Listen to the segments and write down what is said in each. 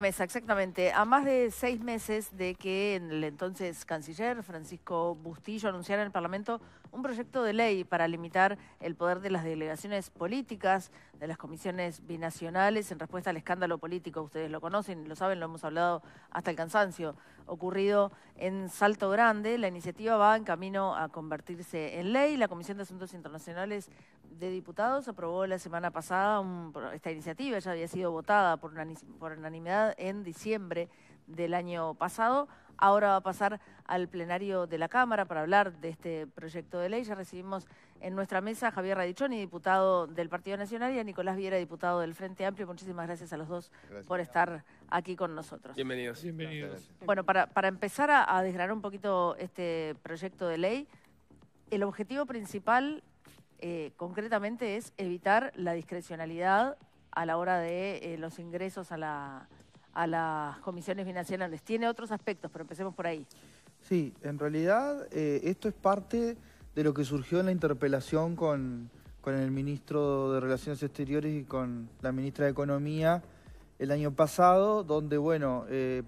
Mesa, exactamente. A más de seis meses de que el entonces canciller Francisco Bustillo anunciara en el Parlamento un proyecto de ley para limitar el poder de las delegaciones políticas, de las comisiones binacionales en respuesta al escándalo político. Ustedes lo conocen, lo saben, lo hemos hablado hasta el cansancio, ocurrido en Salto Grande. La iniciativa va en camino a convertirse en ley. La Comisión de Asuntos Internacionales de Diputados aprobó la semana pasada esta iniciativa, ya había sido votada por unanimidad en diciembre del año pasado. Ahora va a pasar al plenario de la Cámara para hablar de este proyecto de ley. Ya recibimos en nuestra mesa a Javier Radichoni, diputado del Partido Nacional, y a Nicolás Viera, diputado del Frente Amplio. Muchísimas gracias a los dos por estar aquí con nosotros. Bienvenidos. Bienvenidos. Bueno, para, empezar a, a desgranar un poquito este proyecto de ley, el objetivo principal eh, concretamente es evitar la discrecionalidad a la hora de eh, los ingresos a la a las comisiones binacionales. Tiene otros aspectos, pero empecemos por ahí. Sí, en realidad eh, esto es parte de lo que surgió en la interpelación con, el ministro de Relaciones Exteriores y con la ministra de Economía el año pasado, donde, bueno, eh,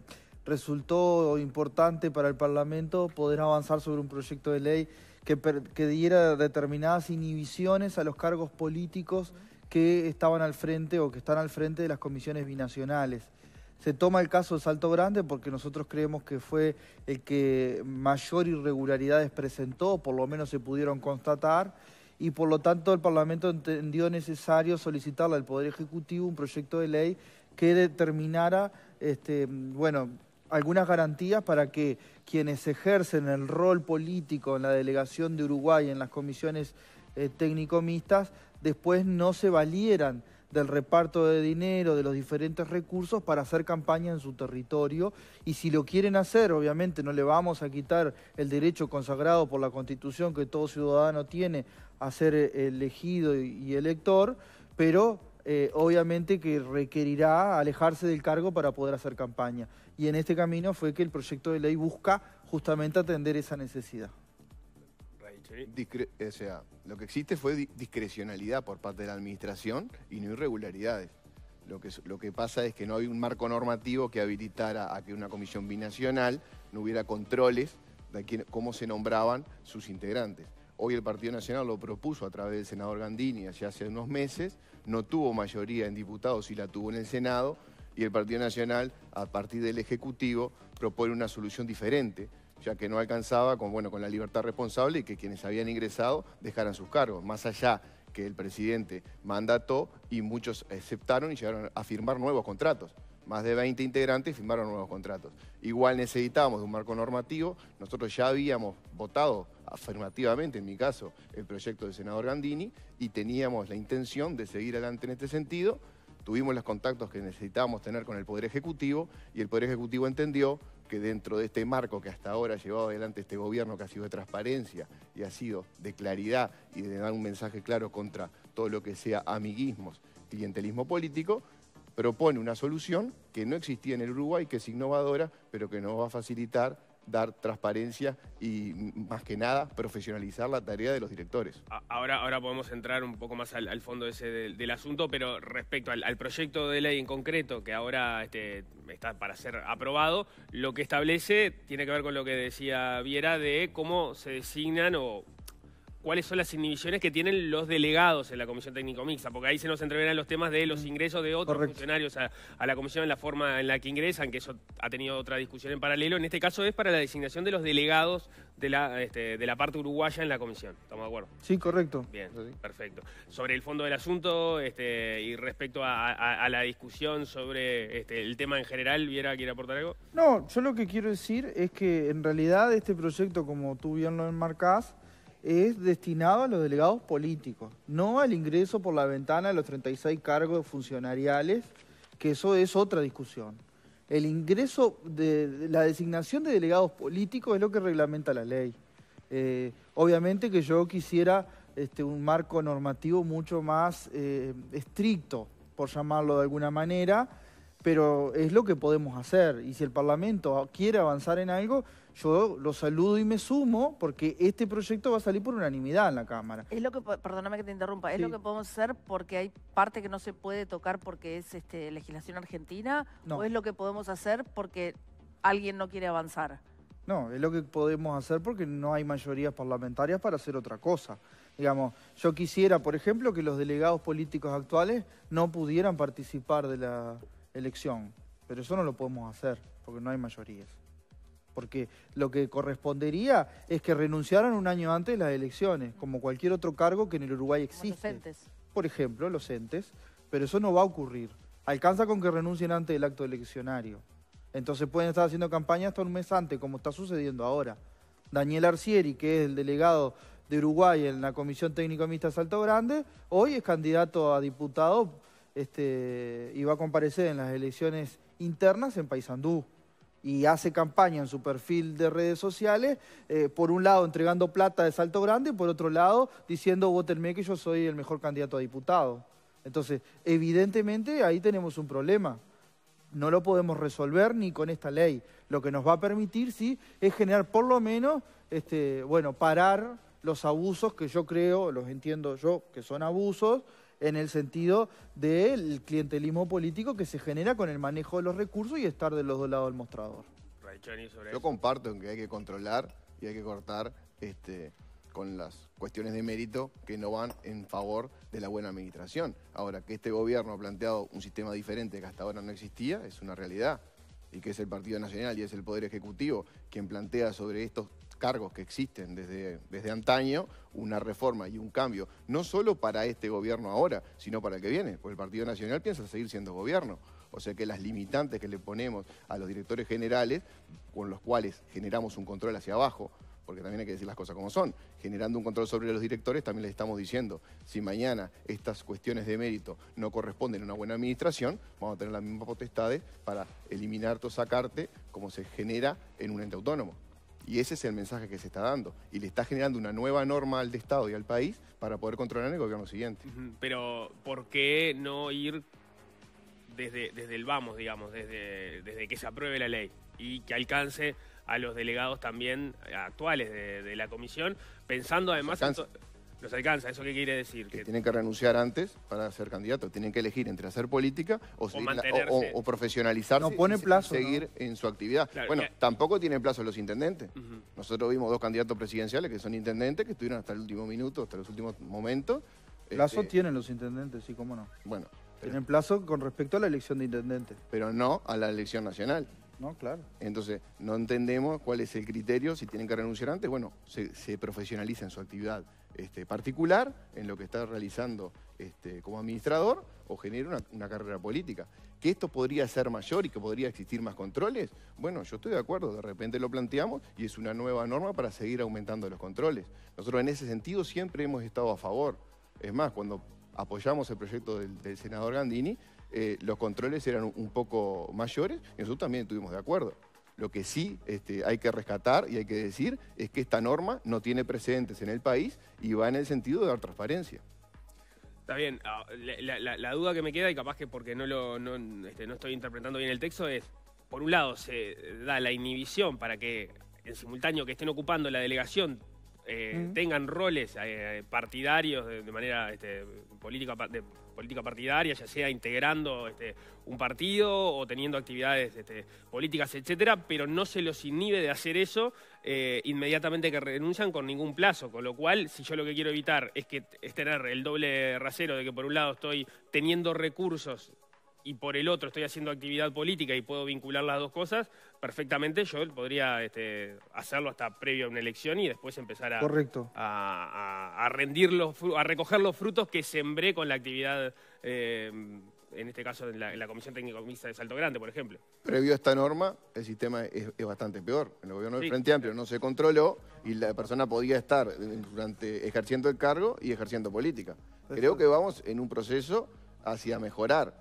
resultó importante para el Parlamento poder avanzar sobre un proyecto de ley que, que diera determinadas inhibiciones a los cargos políticos que estaban al frente o que están al frente de las comisiones binacionales se toma el caso de Salto Grande porque nosotros creemos que fue el que mayor irregularidades presentó, por lo menos se pudieron constatar, y por lo tanto el Parlamento entendió necesario solicitarle al Poder Ejecutivo un proyecto de ley que determinara, este, bueno, algunas garantías para que quienes ejercen el rol político en la delegación de Uruguay, en las comisiones eh, técnico-mixtas, después no se valieran del reparto de dinero, de los diferentes recursos para hacer campaña en su territorio. Y si lo quieren hacer, obviamente no le vamos a quitar el derecho consagrado por la Constitución que todo ciudadano tiene a ser eh, elegido y elector, pero eh, obviamente que requerirá alejarse del cargo para poder hacer campaña. Y en este camino fue que el proyecto de ley busca justamente atender esa necesidad o sea, lo que existe fue discrecionalidad por parte de la administración y no irregularidades. Lo que, lo que pasa es que no hay un marco normativo que habilitara a que una comisión binacional no hubiera controles de cómo se nombraban sus integrantes. Hoy el Partido Nacional lo propuso a través del senador Gandini hace, hace unos meses, no tuvo mayoría en diputados y la tuvo en el Senado, y el Partido Nacional, a partir del Ejecutivo, propone una solución diferente, ya que no alcanzaba con, bueno, con la libertad responsable y que quienes habían ingresado dejaran sus cargos, más allá que el presidente mandató y muchos aceptaron y llegaron a firmar nuevos contratos. Más de 20 integrantes firmaron nuevos contratos. Igual necesitábamos de un marco normativo. Nosotros ya habíamos votado afirmativamente, en mi caso, el proyecto del senador Gandini y teníamos la intención de seguir adelante en este sentido. Tuvimos los contactos que necesitábamos tener con el Poder Ejecutivo y el Poder Ejecutivo entendió que dentro de este marco que hasta ahora ha llevado adelante este gobierno, que ha sido de transparencia y ha sido de claridad y de dar un mensaje claro contra todo lo que sea amiguismos, clientelismo político, propone una solución que no existía en el Uruguay, que es innovadora, pero que nos va a facilitar dar transparencia y mm, más que nada profesionalizar la tarea de los directores. Ahora, ahora podemos entrar un poco más al, fondo ese del, asunto, pero respecto al, proyecto de ley en concreto que ahora este, está para ser aprobado, lo que establece tiene que ver con lo que decía Viera de cómo se designan o cuáles son las inhibiciones que tienen los delegados en la Comisión Técnico Mixta, porque ahí se nos entreverán los temas de los mm. ingresos de otros funcionarios a, la comisión, en la forma en la que ingresan, que eso ha tenido otra discusión en paralelo. En este caso es para la designación de los delegados de la, este, de la parte uruguaya en la comisión. ¿Estamos de acuerdo? Sí, correcto. Bien, perfecto. Sobre el fondo del asunto este, y respecto a, la discusión sobre este, el tema en general, ¿Viera quiere aportar algo? No, yo lo que quiero decir es que en realidad este proyecto, como tú bien lo enmarcás, es destinado a los delegados políticos, no al ingreso por la ventana de los 36 cargos funcionariales, que eso es otra discusión. El ingreso de, la designación de delegados políticos es lo que reglamenta la ley. Eh, obviamente que yo quisiera este, un marco normativo mucho más eh, estricto, por llamarlo de alguna manera, pero es lo que podemos hacer. Y si el Parlamento quiere avanzar en algo, yo lo saludo y me sumo porque este proyecto va a salir por unanimidad en la Cámara. Es lo que, perdóname que te interrumpa, es lo que podemos hacer porque hay parte que no se puede tocar porque es este, legislación argentina, o es lo que podemos hacer porque alguien no quiere avanzar. No, es lo que podemos hacer porque no hay mayorías parlamentarias para hacer otra cosa. Digamos, yo quisiera, por ejemplo, que los delegados políticos actuales no pudieran participar de la, elección, pero eso no lo podemos hacer porque no hay mayorías. Porque lo que correspondería es que renunciaran un año antes de las elecciones, como cualquier otro cargo que en el Uruguay existe. Los entes. Por ejemplo, los entes, pero eso no va a ocurrir. Alcanza con que renuncien antes del acto eleccionario. Entonces pueden estar haciendo campaña hasta un mes antes, como está sucediendo ahora. Daniel Arcieri, que es el delegado de Uruguay en la Comisión Técnico Mixta Salto Grande, hoy es candidato a diputado este, y va a comparecer en las elecciones internas en Paysandú y hace campaña en su perfil de redes sociales, eh, por un lado entregando plata de Salto Grande, y por otro lado diciendo votenme que yo soy el mejor candidato a diputado. Entonces, evidentemente ahí tenemos un problema. No lo podemos resolver ni con esta ley. Lo que nos va a permitir, sí, es generar por lo menos, este, bueno, parar los abusos que yo creo, los entiendo yo, que son abusos, en el sentido del clientelismo político que se genera con el manejo de los recursos y estar de los dos lados del mostrador. Yo comparto en que hay que controlar y hay que cortar este, con las cuestiones de mérito que no van en favor de la buena administración. Ahora, que este gobierno ha planteado un sistema diferente que hasta ahora no existía es una realidad y que es el Partido Nacional y es el Poder Ejecutivo quien plantea sobre estos cargos que existen desde, desde antaño, una reforma y un cambio, no solo para este gobierno ahora, sino para el que viene, porque el Partido Nacional piensa seguir siendo gobierno. O sea que las limitantes que le ponemos a los directores generales, con los cuales generamos un control hacia abajo, porque también hay que decir las cosas como son, generando un control sobre los directores, también les estamos diciendo, si mañana estas cuestiones de mérito no corresponden a una buena administración, vamos a tener las mismas potestades para eliminarte o sacarte como se genera en un ente autónomo. Y ese es el mensaje que se está dando. Y le está generando una nueva norma al de Estado y al país para poder controlar el gobierno siguiente. Pero, ¿por qué no ir desde, desde el vamos, digamos, desde, desde que se apruebe la ley y que alcance a los delegados también actuales de, la comisión, pensando además... en los alcanza. ¿Eso qué quiere decir? Que, tienen que renunciar antes para ser candidatos. Tienen que elegir entre hacer política o, o, profesionalizarse. No pone plazo. Y seguir en su actividad. bueno, tampoco tienen plazo los intendentes. Nosotros vimos dos candidatos presidenciales que son intendentes que estuvieron hasta el último minuto, hasta los últimos momentos. Plazo este, tienen los intendentes, sí, cómo no. Bueno. tienen plazo con respecto a la elección de intendente. Pero no a la elección nacional. No, claro. Entonces, no entendemos cuál es el criterio, si tienen que renunciar antes, bueno, se profesionaliza en su actividad. Este, particular en lo que está realizando este, como administrador o genera una, carrera política. ¿Que esto podría ser mayor y que podría existir más controles? Bueno, yo estoy de acuerdo, de repente lo planteamos y es una nueva norma para seguir aumentando los controles. Nosotros en ese sentido siempre hemos estado a favor. Es más, cuando apoyamos el proyecto del, senador Gandini, eh, los controles eran un, un poco mayores y nosotros también estuvimos de acuerdo. Lo que sí este, hay que rescatar y hay que decir es que esta norma no tiene precedentes en el país y va en el sentido de dar transparencia. Está bien, ah, la, duda que me queda, y capaz que porque no, lo, este, no estoy interpretando bien el texto, es, por un lado, se da la inhibición para que en simultáneo que estén ocupando la delegación eh, tengan roles eh, partidarios de, manera este, política, política partidaria, ya sea integrando este, un partido o teniendo actividades este, políticas, etcétera, pero no se los inhibe de hacer eso eh, inmediatamente que renuncian con ningún plazo. Con lo cual, si yo lo que quiero evitar es que es tener el doble rasero de que por un lado estoy teniendo recursos y por el otro estoy haciendo actividad política y puedo vincular las dos cosas, perfectamente yo podría este, hacerlo hasta previo a una elección y después empezar a, a, recoger los frutos que sembré con la actividad, eh, en este caso en la, Comisión Técnica Mixta de Salto Grande, por ejemplo. Previo a esta norma, el sistema es, bastante peor. En el gobierno del Frente Amplio no se controló y la persona podía estar eh, durante ejerciendo el cargo y ejerciendo política. Creo que vamos en un proceso hacia mejorar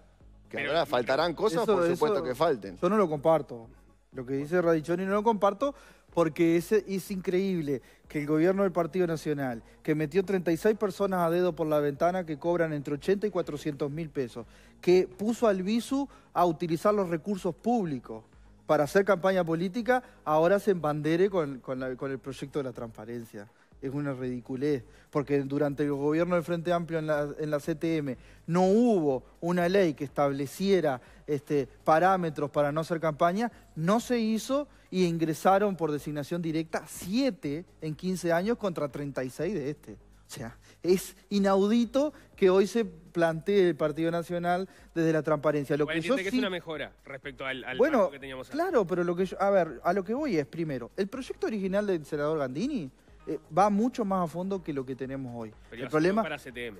pero, faltarán cosas, por supuesto que falten. Yo no lo comparto. Lo que dice Radichoni no lo comparto porque es, es increíble que el gobierno del Partido Nacional, que metió 36 personas a dedo por la ventana que cobran entre 80 y 400 mil pesos, que puso al BISU a utilizar los recursos públicos para hacer campaña política, ahora se embandere con el proyecto de la transparencia es una ridiculez, porque durante el gobierno del Frente Amplio en la, en la CTM no hubo una ley que estableciera este, parámetros para no hacer campaña, no se hizo y ingresaron por designación directa 7 en 15 años contra 36 de este. O sea, es inaudito que hoy se plantee el Partido Nacional desde la transparencia. Lo bueno, que, es una mejora respecto al, al bueno, que teníamos antes. Claro, pero lo que a ver, a lo que voy es primero, el proyecto original del senador Gandini eh, va mucho más a fondo que lo que tenemos hoy. Pero el problema para CTM.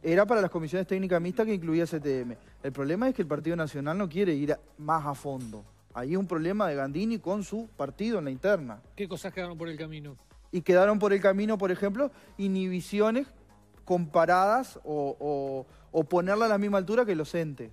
Era para las comisiones técnicas mixtas que incluía CTM. El problema es que el Partido Nacional no quiere ir más a fondo. Ahí es un problema de Gandini con su partido en la interna. ¿Qué cosas quedaron por el camino? Y quedaron por el camino, por ejemplo, inhibiciones comparadas o, ponerla a la misma altura que los entes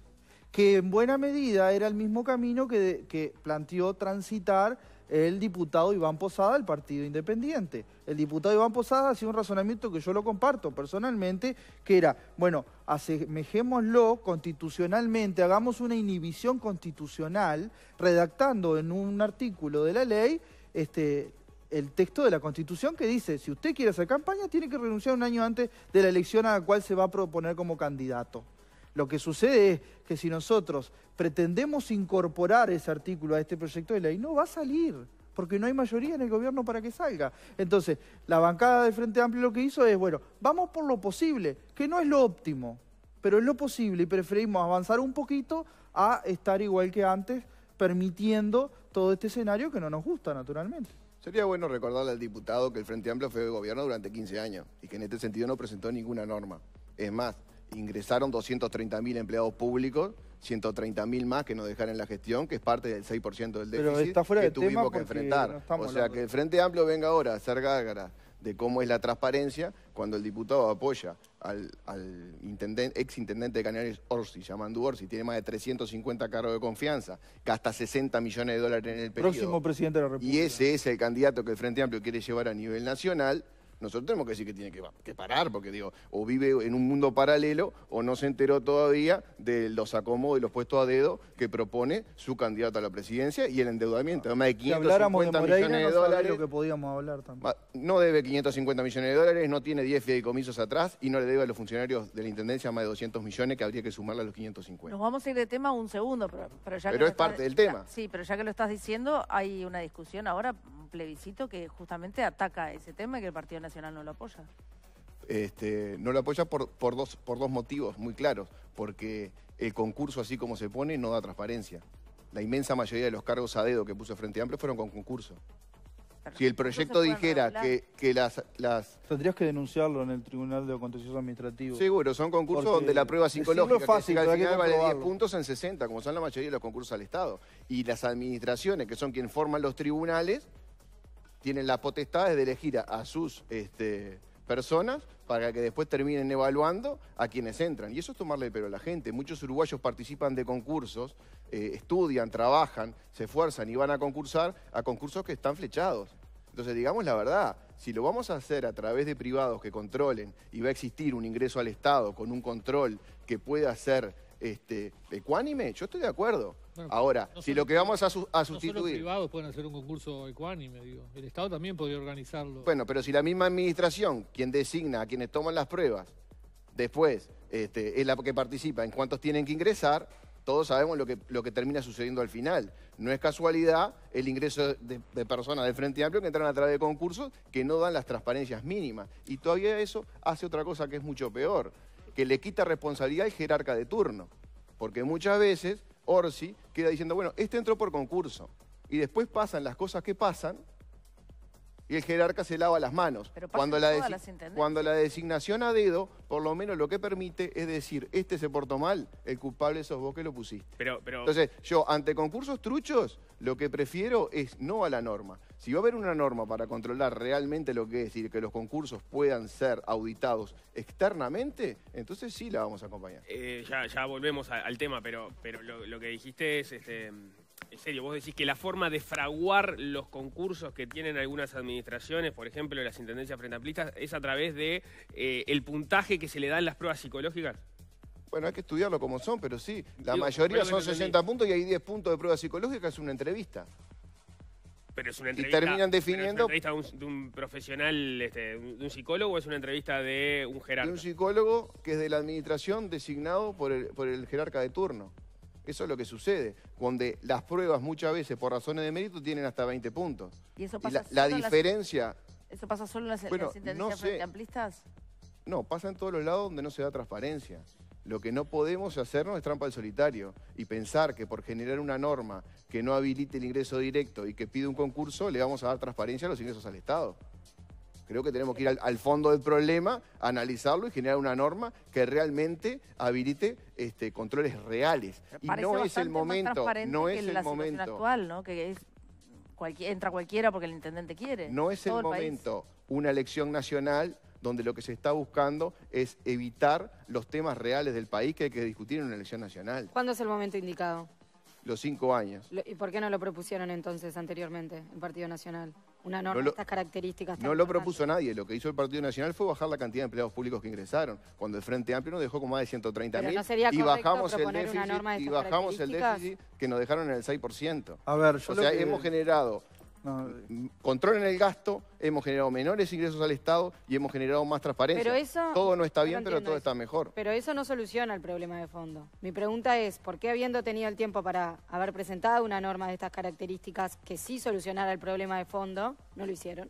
que en buena medida era el mismo camino que planteó transitar el diputado Iván Posada del Partido Independiente. El diputado Iván Posada hacía un razonamiento que yo lo comparto personalmente, que era, bueno, asemejémoslo constitucionalmente, hagamos una inhibición constitucional, redactando en un artículo de la ley este, el texto de la Constitución que dice, si usted quiere hacer campaña, tiene que renunciar un año antes de la elección a la cual se va a proponer como candidato. Lo que sucede es que si nosotros pretendemos incorporar ese artículo a este proyecto de ley, no va a salir, porque no hay mayoría en el gobierno para que salga. Entonces, la bancada del Frente Amplio lo que hizo es, bueno, vamos por lo posible, que no es lo óptimo, pero es lo posible y preferimos avanzar un poquito a estar igual que antes, permitiendo todo este escenario que no nos gusta, naturalmente. Sería bueno recordarle al diputado que el Frente Amplio fue de gobierno durante 15 años y que en este sentido no presentó ninguna norma. Es más, ingresaron 230.000 empleados públicos, 130.000 más que nos dejaron en la gestión, que es parte del 6% del déficit que tuvimos que enfrentar. o sea, que el Frente Amplio venga ahora a hacer gárgaras de cómo es la transparencia cuando el diputado apoya al, al intendente, ex intendente de Canarias Orsi, llamando Orsi, tiene más de 350 cargos de confianza, gasta 60 millones de dólares en el periodo. Próximo presidente Y ese es el candidato que el Frente Amplio quiere llevar a nivel nacional nosotros tenemos que decir que tiene que, parar, porque digo, o vive en un mundo paralelo o no se enteró todavía de los acomodos y los puestos a dedo que propone su candidato a la presidencia y el endeudamiento. Además de 550 de millones de dólares. que podíamos hablar también. No debe 550 millones de dólares, no tiene 10 fideicomisos atrás y no le debe a los funcionarios de la intendencia más de 200 millones que habría que sumarle a los 550. Nos vamos a ir de tema un segundo, pero, pero ya que es parte del tema. Sí, pero ya que lo estás diciendo, hay una discusión ahora, un plebiscito que justamente ataca ese tema y que el Partido Nacional no lo apoya. Este, no lo apoya por, por, dos, por dos motivos muy claros, porque el concurso así como se pone no da transparencia. La inmensa mayoría de los cargos a dedo que puso Frente Amplio fueron con concurso. si el proyecto dijera que, que las, Tendrías que denunciarlo en el Tribunal de Contencioso administrativos Seguro, son concursos donde la prueba psicológica fácil, que final vale 10 puntos en 60, como son la mayoría de los concursos al Estado. Y las administraciones, que son quienes forman los tribunales, tienen la potestad de elegir a, sus este, personas para que después terminen evaluando a quienes entran. Y eso es tomarle el pelo a la gente. Muchos uruguayos participan de concursos, eh, estudian, trabajan, se esfuerzan y van a concursar a concursos que están flechados. Entonces, digamos la verdad, si lo vamos a hacer a través de privados que controlen y va a existir un ingreso al Estado con un control que pueda ser este, ecuánime, yo estoy de acuerdo. Ahora, si lo que vamos a, sustituir... los privados pueden hacer un concurso ecuánime, digo. El Estado también podría organizarlo. Bueno, pero si la misma administración, quien designa a quienes toman las pruebas, después este, es la que participa en cuántos tienen que ingresar, todos sabemos lo que, lo que termina sucediendo al final. No es casualidad el ingreso de, de personas del Frente Amplio que entran a través de concursos que no dan las transparencias mínimas. Y todavía eso hace otra cosa que es mucho peor, que le quita responsabilidad al jerarca de turno. Porque muchas veces Orsi, queda diciendo, bueno, este entró por concurso. Y después pasan las cosas que pasan y el jerarca se lava las manos. cuando, la cuando la designación a dedo, por lo menos lo que permite es decir, este se portó mal, el culpable sos vos que lo pusiste. Entonces, yo ante concursos truchos, lo que prefiero es no a la norma. Si va a haber una norma para controlar realmente lo que es decir que los concursos puedan ser auditados externamente, entonces sí la vamos a acompañar. Eh, ya, ya, volvemos al tema, pero, pero lo, que dijiste es este, en serio, vos decís que la forma de fraguar los concursos que tienen algunas administraciones, por ejemplo las intendencias frente amplistas, es a través de eh, el puntaje que se le dan las pruebas psicológicas? Bueno, hay que estudiarlo como son, pero sí, la mayoría son 60 puntos y hay 10 puntos de prueba psicológica, es una entrevista. Pero es una entrevista. terminan definiendo. entrevista de un, profesional, este, de un psicólogo o es una entrevista de un jerarca? De un psicólogo que es de la administración designado por el, por el jerarca de turno. Eso es lo que sucede, donde las pruebas muchas veces por razones de mérito tienen hasta 20 puntos. Y eso pasa la, diferencia... ¿Eso pasa solo en las, sentencias amplistas? No, pasa en todos los lados donde no se da transparencia. Lo que no podemos hacernos es trampa al solitario y pensar que por generar una norma que no habilite el ingreso directo y que pide un concurso, le vamos a dar transparencia a los ingresos al Estado. Creo que tenemos que ir al, fondo del problema, analizarlo y generar una norma que realmente habilite este, controles reales. Y no es el momento, no es el momento actual, ¿no? Que es entra cualquiera porque el intendente quiere. No es el, momento una elección nacional donde lo que se está buscando es evitar los temas reales del país que hay que discutir en una elección nacional. ¿Cuándo es el momento indicado? Los cinco años. ¿Y por qué no lo propusieron entonces anteriormente el Partido Nacional? una norma no estas características. No lo propuso nadie. Lo que hizo el Partido Nacional fue bajar la cantidad de empleados públicos que ingresaron, cuando el Frente Amplio nos dejó como más de 130 mil. y bajamos el déficit, y bajamos el déficit que nos dejaron en el 6%. A ver, o sea, hemos generado no, eh. en el gasto, hemos generado menores ingresos al Estado y hemos generado más transparencia. todo no está bien, pero todo está mejor. Pero eso no soluciona el problema de fondo. Mi pregunta es, ¿por qué habiendo tenido el tiempo para haber presentado una norma de estas características que sí solucionara el problema de fondo, no lo hicieron?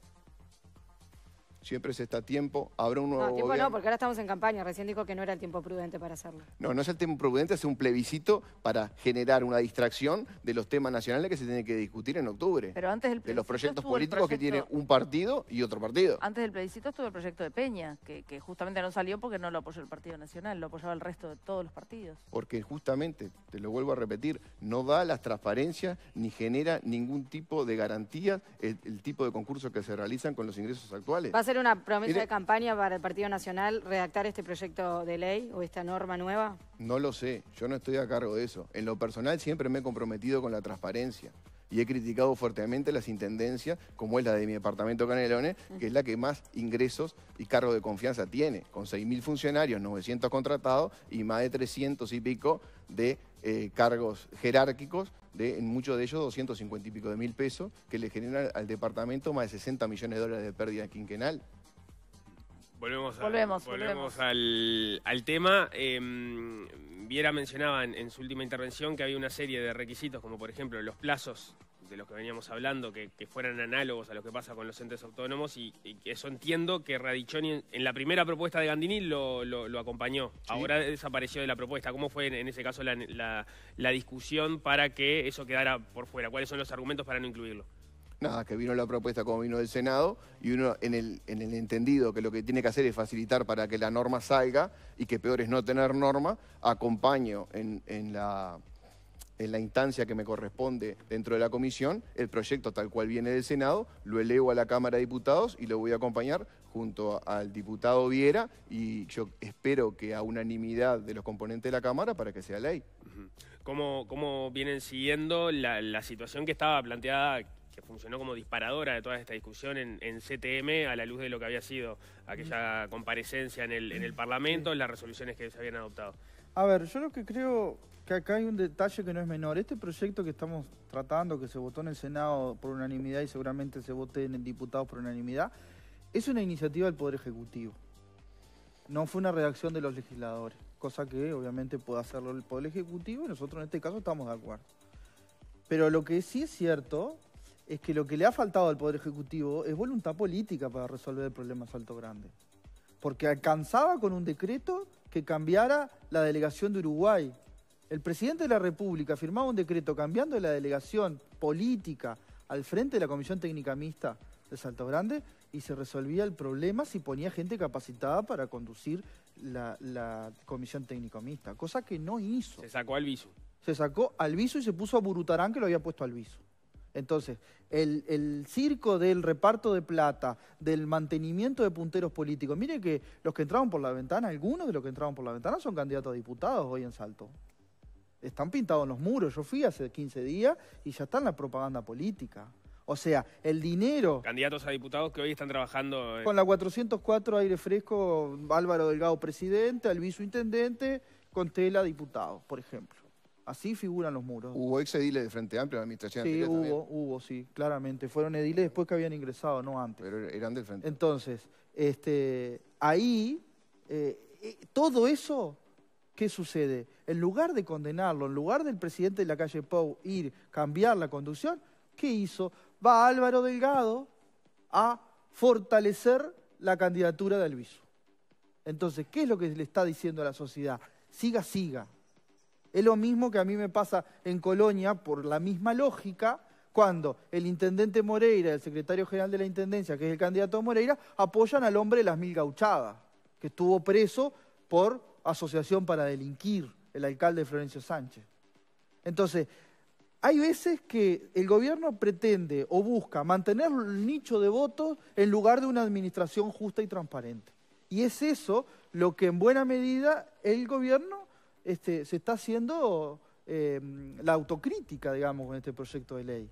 siempre se está a tiempo, habrá un nuevo No, tiempo no, porque ahora estamos en campaña, recién dijo que no era el tiempo prudente para hacerlo. No, no es el tiempo prudente, es un plebiscito para generar una distracción de los temas nacionales que se tienen que discutir en octubre. Pero antes del plebiscito De los proyectos políticos que tiene un partido y otro partido. Antes del plebiscito estuvo el proyecto de Peña, que, justamente no salió porque no lo apoyó el Partido Nacional, lo apoyaba el resto de todos los partidos. Porque justamente, te lo vuelvo a repetir, no da las transparencias ni genera ningún tipo de garantía el, tipo de concursos que se realizan con los ingresos actuales ser una promesa de campaña para el Partido Nacional redactar este proyecto de ley o esta norma nueva? No lo sé, yo no estoy a cargo de eso. En lo personal siempre me he comprometido con la transparencia y he criticado fuertemente las intendencias, como es la de mi departamento Canelones, que es la que más ingresos y cargos de confianza tiene, con 6.000 funcionarios, 900 contratados y más de 300 y pico de eh, cargos jerárquicos de, en muchos de ellos, 250 y pico de mil pesos, que le generan al departamento más de 60 millones de dólares de pérdida quinquenal. Volvemos, volvemos, Al, tema. Em, Viera mencionaba en, su última intervención que había una serie de requisitos, como por ejemplo los plazos de los que veníamos hablando, que, fueran análogos a lo que pasa con los entes autónomos y, eso entiendo que Radichoni en, la primera propuesta de Gandini lo, acompañó. Ahora desapareció de la propuesta. ¿Cómo fue en, ese caso la, discusión para que eso quedara por fuera? ¿Cuáles son los argumentos para no incluirlo? Nada, que vino la propuesta como vino del Senado y uno en el, en el entendido que lo que tiene que hacer es facilitar para que la norma salga y que peor es no tener norma, acompaño en, en la en la instancia que me corresponde dentro de la comisión, el proyecto tal cual viene del Senado, lo elevo a la Cámara de Diputados y lo voy a acompañar junto al diputado Viera y yo espero que a unanimidad de los componentes de la Cámara para que sea ley. ¿Cómo, vienen siguiendo la, situación que estaba planteada que funcionó como disparadora de toda esta discusión en, en, CTM a la luz de lo que había sido aquella comparecencia en el, en el Parlamento, las resoluciones que se habían adoptado. A ver, yo lo que creo que acá hay un detalle que no es menor. Este proyecto que estamos tratando, que se votó en el Senado por unanimidad y seguramente se vote en el diputado por unanimidad, es una iniciativa del Poder Ejecutivo. No fue una redacción de los legisladores, cosa que obviamente puede hacerlo el Poder Ejecutivo y nosotros en este caso estamos de acuerdo. Pero lo que sí es cierto es que lo que le ha faltado al Poder Ejecutivo es voluntad política para resolver el problema Salto Grande. Porque alcanzaba con un decreto que cambiara la delegación de Uruguay. El presidente de la República firmaba un decreto cambiando la delegación política al frente de la Comisión Técnica Mixta de Salto Grande y se resolvía el problema si ponía gente capacitada para conducir la, Comisión Técnica Mixta, cosa que no hizo. Se sacó al viso. Se sacó al viso y se puso a Burutarán que lo había puesto al viso. Entonces, el, circo del reparto de plata, del mantenimiento de punteros políticos. Mire que los que entraban por la ventana, algunos de los que entraron por la ventana son candidatos a diputados hoy en Salto. Están pintados en los muros. Yo fui hace 15 días y ya está en la propaganda política. O sea, el dinero... Candidatos a diputados que hoy están trabajando... Con la 404 aire fresco, Álvaro Delgado presidente, Alviso intendente, Contela diputado, por ejemplo. Así figuran los muros. ¿Hubo exediles ediles de Frente Amplio en la administración sí, Sí, hubo, hubo, sí, claramente. Fueron ediles después que habían ingresado, no antes. Pero eran del Frente Entonces, este, ahí, eh, eh, todo eso, ¿qué sucede? En lugar de condenarlo, en lugar del presidente de la calle Pou ir, a cambiar la conducción, ¿qué hizo? Va Álvaro Delgado a fortalecer la candidatura de Alviso. Entonces, ¿qué es lo que le está diciendo a la sociedad? Siga, siga. Es lo mismo que a mí me pasa en Colonia por la misma lógica cuando el intendente Moreira, el secretario general de la Intendencia, que es el candidato Moreira, apoyan al hombre las mil gauchadas, que estuvo preso por asociación para delinquir, el alcalde Florencio Sánchez. Entonces, hay veces que el gobierno pretende o busca mantener el nicho de votos en lugar de una administración justa y transparente. Y es eso lo que en buena medida el gobierno este, se está haciendo em, la autocrítica, digamos, con este proyecto de ley.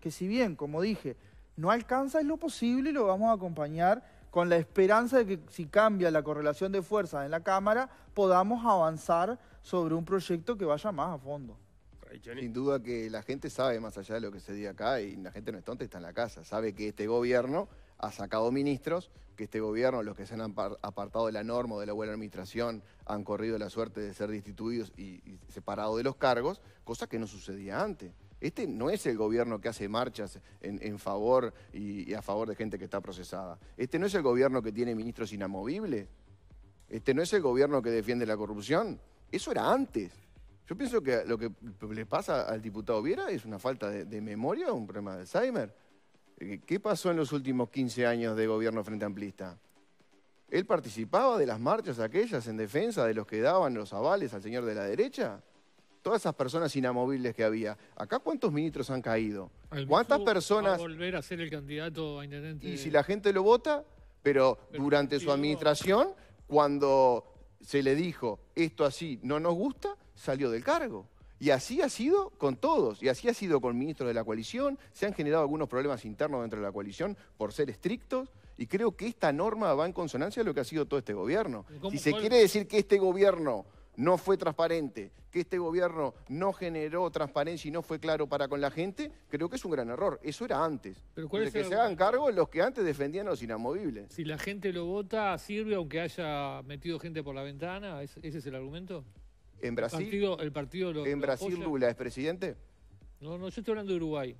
Que si bien, como dije, no alcanza es lo posible y lo vamos a acompañar con la esperanza de que si cambia la correlación de fuerzas en la Cámara, podamos avanzar sobre un proyecto que vaya más a fondo. Sin duda que la gente sabe más allá de lo que se diga acá y la gente no es tonta, está en la casa, sabe que este gobierno ha sacado ministros, que este gobierno, los que se han apartado de la norma o de la buena administración, han corrido la suerte de ser destituidos y, separados de los cargos, cosa que no sucedía antes. Este no es el gobierno que hace marchas en, favor y, a favor de gente que está procesada. Este no es el gobierno que tiene ministros inamovibles. Este no es el gobierno que defiende la corrupción. Eso era antes. Yo pienso que lo que le pasa al diputado Viera es una falta de memoria, un problema de Alzheimer. Eh, ¿Qué pasó en los últimos 15 años de gobierno frente amplista? ¿Él participaba de las marchas aquellas en defensa de los que daban los avales al señor de la derecha? Todas esas personas inamovibles que había. ¿Acá cuántos ministros han caído? ¿Cuántas personas... volver a ser el candidato a Y si la gente lo vota, pero durante su administración, cuando se le dijo esto así no nos gusta, salió del cargo. Y así ha sido con todos, y así ha sido con ministros de la coalición, se han generado algunos problemas internos dentro de la coalición por ser estrictos, y creo que esta norma va en consonancia a lo que ha sido todo este gobierno. Si se quiere decir que este gobierno no fue transparente, que este gobierno no generó transparencia y no fue claro para con la gente, creo que es un gran error. Eso era antes. Pero que se hagan cargo los que antes defendían los inamovibles. Si la gente lo vota, ¿sirve aunque haya metido gente por la ventana? ¿Ese es el argumento? En Brasil. el partido ¿En Lula es presidente? No, no, yo estoy hablando de Uruguay.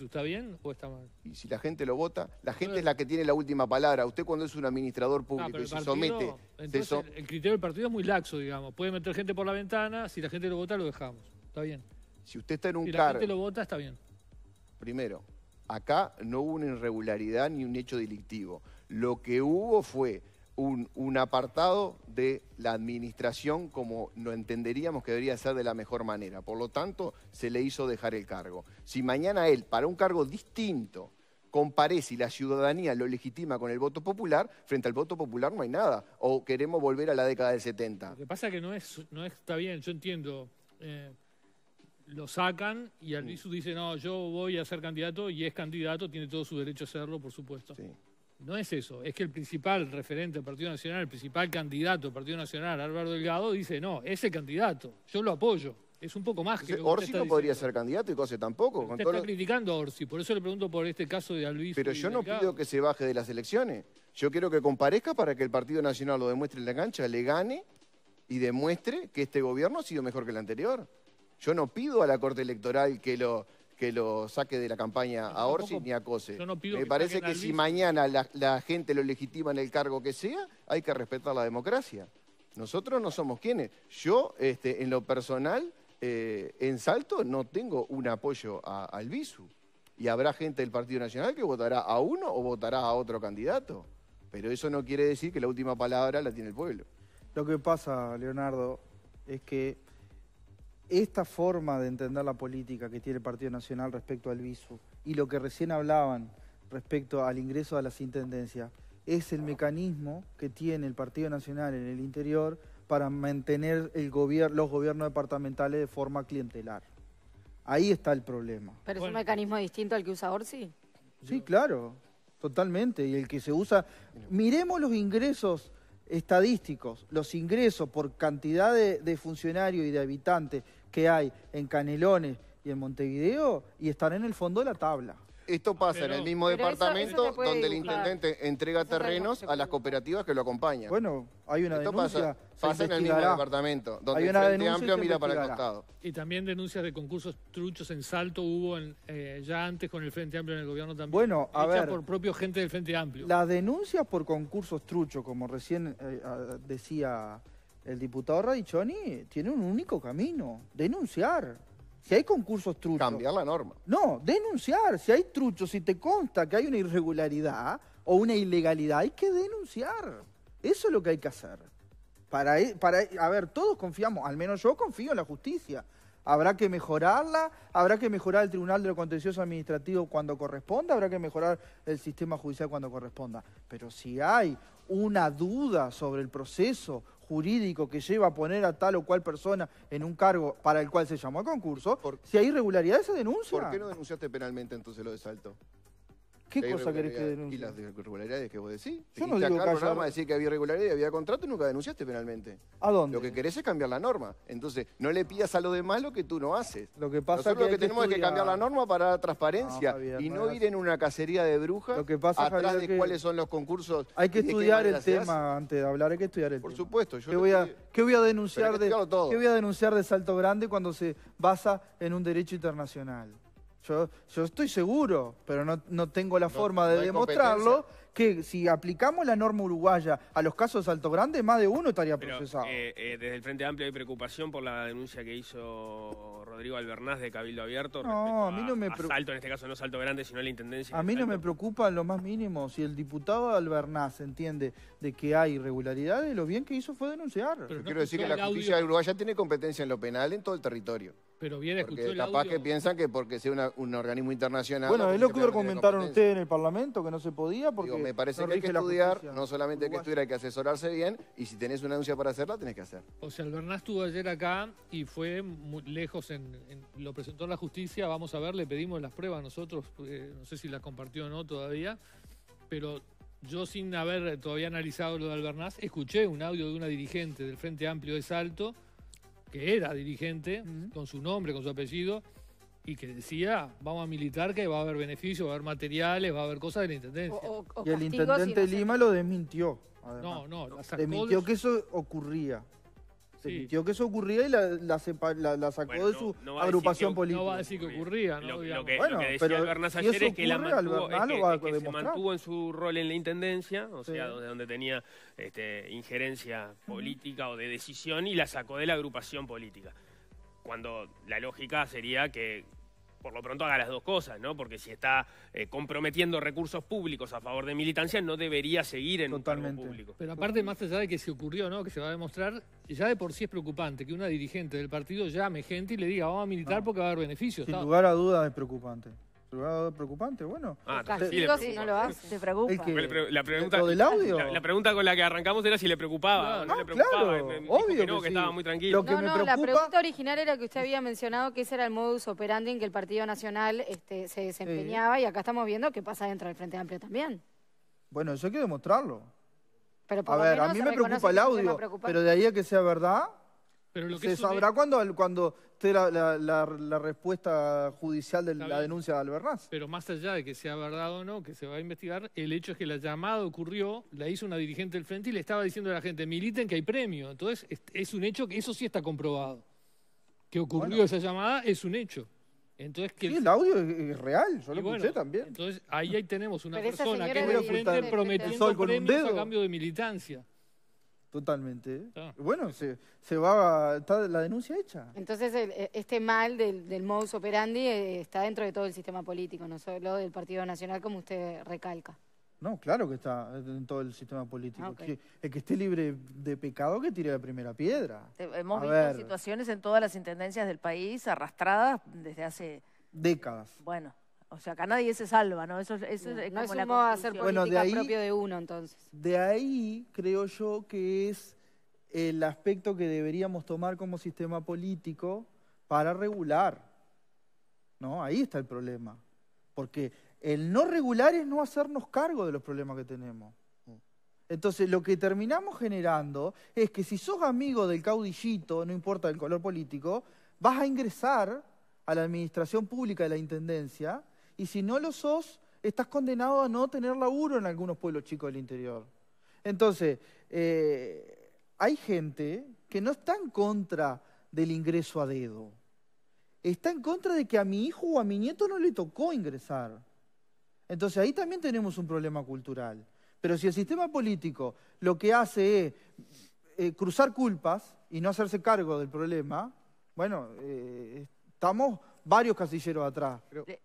¿está bien o está mal? Y si la gente lo vota, la gente es la que tiene la última palabra. Usted cuando es un administrador público y se somete... El criterio del partido es muy laxo, digamos. Puede meter gente por la ventana, si la gente lo vota, lo dejamos. Está bien. Si usted está en un cargo... Si la gente lo vota, está bien. Primero, acá no hubo una irregularidad ni un hecho delictivo. Lo que hubo fue un, apartado de la administración como no entenderíamos que debería ser de la mejor manera. Por lo tanto, se le hizo dejar el cargo. Si mañana él, para un cargo distinto, comparece y la ciudadanía lo legitima con el voto popular, frente al voto popular no hay nada. O queremos volver a la década del 70. Lo que pasa es que no, es, no está bien, yo entiendo. Eh, lo sacan y Albizu dice, no, yo voy a ser candidato y es candidato, tiene todo su derecho a hacerlo, por supuesto. Sí. No es eso, es que el principal referente del Partido Nacional, el principal candidato del Partido Nacional, Álvaro Delgado, dice, no, ese candidato, yo lo apoyo. Es un poco más que... Orsi no podría ser candidato y Cose tampoco. Usted criticando a Orsi, por eso le pregunto por este caso de Luis. Pero yo no pido que se baje de las elecciones. Yo quiero que comparezca para que el Partido Nacional lo demuestre en la cancha, le gane y demuestre que este gobierno ha sido mejor que el anterior. Yo no pido a la Corte Electoral que lo que lo saque de la campaña a Orsi ni a Cose. Me parece que si mañana la, gente lo legitima en el cargo que sea, hay que respetar la democracia. Nosotros no somos quienes. Yo, este, en lo personal, eh, en Salto no tengo un apoyo a, al visu Y habrá gente del Partido Nacional que votará a uno o votará a otro candidato. Pero eso no quiere decir que la última palabra la tiene el pueblo. Lo que pasa, Leonardo, es que esta forma de entender la política que tiene el Partido Nacional respecto al viso y lo que recién hablaban respecto al ingreso a las intendencias es el mecanismo que tiene el Partido Nacional en el interior para mantener los gobiernos departamentales de forma clientelar. Ahí está el problema. ¿Pero es un mecanismo distinto al que usa Orsi? Sí, claro, totalmente. Y el que se usa... Miremos los ingresos estadísticos, los ingresos por cantidad de, funcionarios y de habitantes que hay en Canelones y en Montevideo y están en el fondo de la tabla. Esto pasa en el mismo departamento donde el intendente entrega terrenos a las cooperativas que lo acompañan. Bueno, hay una denuncia. Pasa, en el mismo departamento donde el Frente Amplio mira para el costado. Y también denuncias de concursos truchos en Salto hubo en, eh, ya antes con el Frente Amplio en el gobierno también. Bueno, a ver. por propio gente del Frente Amplio. Las denuncias por concursos truchos, como recién eh, decía el diputado Radichoni, tienen un único camino, denunciar si hay concursos truchos... Cambiar la norma. No, denunciar. Si hay truchos, si te consta que hay una irregularidad o una ilegalidad, hay que denunciar. Eso es lo que hay que hacer. Para, eh, para, eh, a ver, todos confiamos, al menos yo confío en la justicia. Habrá que mejorarla, habrá que mejorar el Tribunal de lo Contencioso Administrativo cuando corresponda, habrá que mejorar el sistema judicial cuando corresponda. Pero si hay una duda sobre el proceso jurídico que lleva a poner a tal o cual persona en un cargo para el cual se llamó a concurso, si hay irregularidades se denuncia. ¿Por qué no denunciaste penalmente entonces lo de Salto? ¿Qué cosa querés que denuncie? Y las irregularidades que vos decís. Yo no digo que haya... decir que había irregularidades, había contrato y nunca denunciaste penalmente. ¿A dónde? Lo que querés es cambiar la norma. Entonces, no le pidas a los demás lo que tú no haces. Lo que pasa Nosotros que lo que, tenemos es que cambiar la norma para la transparencia y no, ir en una cacería de brujas lo que pasa, atrás de cuáles son los concursos. Hay que estudiar el tema antes de hablar, hay que estudiar el tema. Por supuesto. Yo voy a denunciar de, ¿qué voy a denunciar de Salto Grande cuando se basa en un derecho internacional? Yo, estoy seguro, pero no, tengo la forma de demostrarlo, que si aplicamos la norma uruguaya a los casos de Alto Grande, más de uno estaría procesado. Eh, eh, desde el Frente Amplio hay preocupación por la denuncia que hizo Rodrigo Albernaz de Cabildo Abierto. No, a mí no me preocupa. Salto, en este caso no Salto Grande, sino la Intendencia. A mí no me preocupa lo más mínimo. Si el diputado Albernaz entiende de que hay irregularidades, lo bien que hizo fue denunciar. quiero decir que la justicia uruguaya tiene competencia en lo penal en todo el territorio. Pero bien escuchó capaz que piensan que porque sea un organismo internacional. Bueno, es lo que comentaron ustedes en el Parlamento, que no se podía porque. Digo, me parece que hay que estudiar, no solamente que estudiar, hay que asesorarse bien y si tenés una denuncia para hacerla, tenés que hacer. O sea, el estuvo ayer acá y fue muy lejos, en, lo presentó en la justicia, vamos a ver, le pedimos las pruebas nosotros, eh, no sé si las compartió o no todavía, pero yo sin haber todavía analizado lo de Albernaz, escuché un audio de una dirigente del Frente Amplio de Salto que era dirigente, con su nombre, con su apellido, y que decía, vamos a militar, que va a haber beneficios, va a haber materiales, va a haber cosas de la Intendencia. y el Intendente Lima lo desmintió. No, no, lo desmintió que eso ocurría. Se que eso ocurría y la, la, sacó de su agrupación política. No va a decir que ocurría, ¿no? Lo, que, bueno, decía ayer es que, la mantuvo, se mantuvo en su rol en la intendencia, o sea, donde, donde tenía este, injerencia política o de decisión y la sacó de la agrupación política. Cuando la lógica sería que por lo pronto haga las dos cosas, ¿no? Porque si está eh, comprometiendo recursos públicos a favor de militancia, no debería seguir en el un público. Pero aparte, más allá de que se ocurrió, ¿no? Que se va a demostrar, ya de por sí es preocupante que una dirigente del partido llame gente y le diga, vamos a militar ah. porque va a haber beneficios. Sin lugar a dudas es preocupante preocupante, bueno. la pregunta, con la que arrancamos era si le preocupaba. obvio. estaba muy tranquilo. la pregunta original era que usted había mencionado que ese era el modus operandi en que el Partido Nacional este, se desempeñaba y acá estamos viendo qué pasa dentro del Frente Amplio también. Bueno, eso hay que demostrarlo. Pero a ver, a mí me preocupa el audio, pero de ahí a que sea verdad, se sabrá cuándo cuando, cuando esté la, respuesta judicial de la denuncia de Albernaz. Pero más allá de que sea verdad o no, que se va a investigar, el hecho es que la llamada ocurrió, la hizo una dirigente del frente y le estaba diciendo a la gente, militen que hay premio. Entonces es, un hecho que eso sí está comprobado. Que ocurrió esa llamada es un hecho. Entonces, sí, el audio es real, yo lo escuché también. Entonces ahí, ahí tenemos una persona que es del frente prometiendo a cambio de militancia. Totalmente. Ah. Bueno, se, se va, está la denuncia hecha. Entonces, e, este mal del, del, modus operandi eh, está dentro de todo el sistema político, no solo del Partido Nacional, como usted recalca. No, claro que está en todo el sistema político. Ah, el, que, esté libre de pecado que tire de primera piedra. Hemos visto situaciones en todas las intendencias del país arrastradas desde hace... Décadas. Bueno. O sea, acá nadie se salva, ¿no? Eso, es como de hacer política propio de uno, entonces. De ahí creo yo que es el aspecto que deberíamos tomar como sistema político para regular. ¿No? Ahí está el problema. Porque el no regular es no hacernos cargo de los problemas que tenemos. Entonces, lo que terminamos generando es que si sos amigo del caudillito, no importa el color político, vas a ingresar a la administración pública de la intendencia y si no lo sos, estás condenado a no tener laburo en algunos pueblos chicos del interior. Entonces, eh, hay gente que no está en contra del ingreso a dedo. Está en contra de que a mi hijo o a mi nieto no le tocó ingresar. Entonces ahí también tenemos un problema cultural. Pero si el sistema político lo que hace es eh, cruzar culpas y no hacerse cargo del problema, bueno, eh, estamos varios casilleros atrás.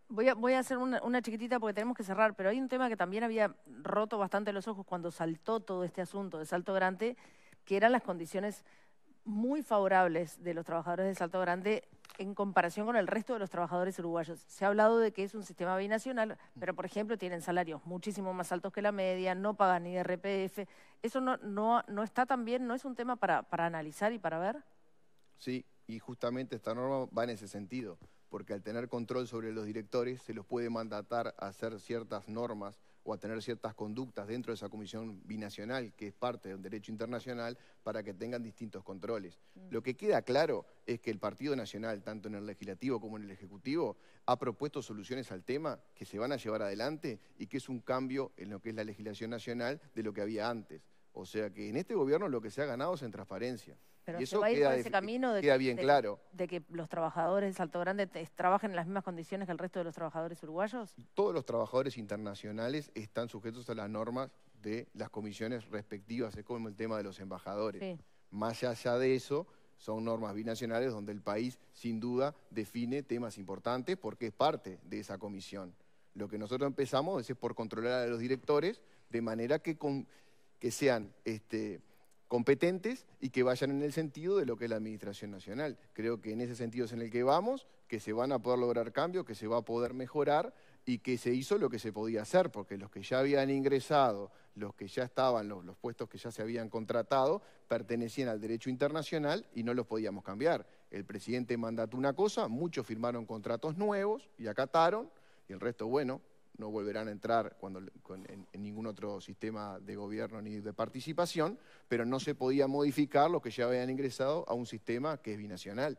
Voy, a, hacer una, chiquitita porque tenemos que cerrar, pero hay un tema que también había roto bastante los ojos cuando saltó todo este asunto de Salto Grande, que eran las condiciones muy favorables de los trabajadores de Salto Grande en comparación con el resto de los trabajadores uruguayos. Se ha hablado de que es un sistema binacional, pero por ejemplo tienen salarios muchísimo más altos que la media, no pagan ni RPF. ¿Eso no, está tan bien? ¿No es un tema para, para analizar y para ver? Sí, y justamente esta norma va en ese sentido porque al tener control sobre los directores se los puede mandatar a hacer ciertas normas o a tener ciertas conductas dentro de esa comisión binacional, que es parte de un derecho internacional, para que tengan distintos controles. Mm. Lo que queda claro es que el Partido Nacional, tanto en el legislativo como en el ejecutivo, ha propuesto soluciones al tema que se van a llevar adelante y que es un cambio en lo que es la legislación nacional de lo que había antes. O sea que en este gobierno lo que se ha ganado es en transparencia. Pero y eso va a ir por ese camino de, que los trabajadores de Salto Grande trabajen en las mismas condiciones que el resto de los trabajadores uruguayos. Todos los trabajadores internacionales están sujetos a las normas de las comisiones respectivas, es como el tema de los embajadores. Más allá de eso, son normas binacionales donde el país, sin duda, define temas importantes porque es parte de esa comisión. Lo que nosotros empezamos es por controlar a los directores de manera que, que sean... Este, competentes y que vayan en el sentido de lo que es la Administración Nacional. Creo que en ese sentido es en el que vamos, que se van a poder lograr cambios, que se va a poder mejorar y que se hizo lo que se podía hacer, porque los que ya habían ingresado, los que ya estaban, los, puestos que ya se habían contratado, pertenecían al derecho internacional y no los podíamos cambiar. El presidente mandató una cosa, muchos firmaron contratos nuevos y acataron, y el resto, bueno, no volverán a entrar cuando, en, ningún otro sistema de gobierno ni de participación, pero no se podía modificar los que ya habían ingresado a un sistema que es binacional.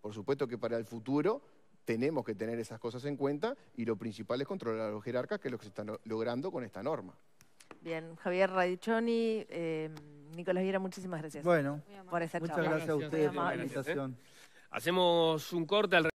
Por supuesto que para el futuro tenemos que tener esas cosas en cuenta y lo principal es controlar a los jerarcas, que es lo que se está logrando con esta norma. Bien, Javier Radichoni, eh, Nicolás Viera, muchísimas gracias. Bueno, muchas gracias a ustedes por la ¿eh? Hacemos un corte al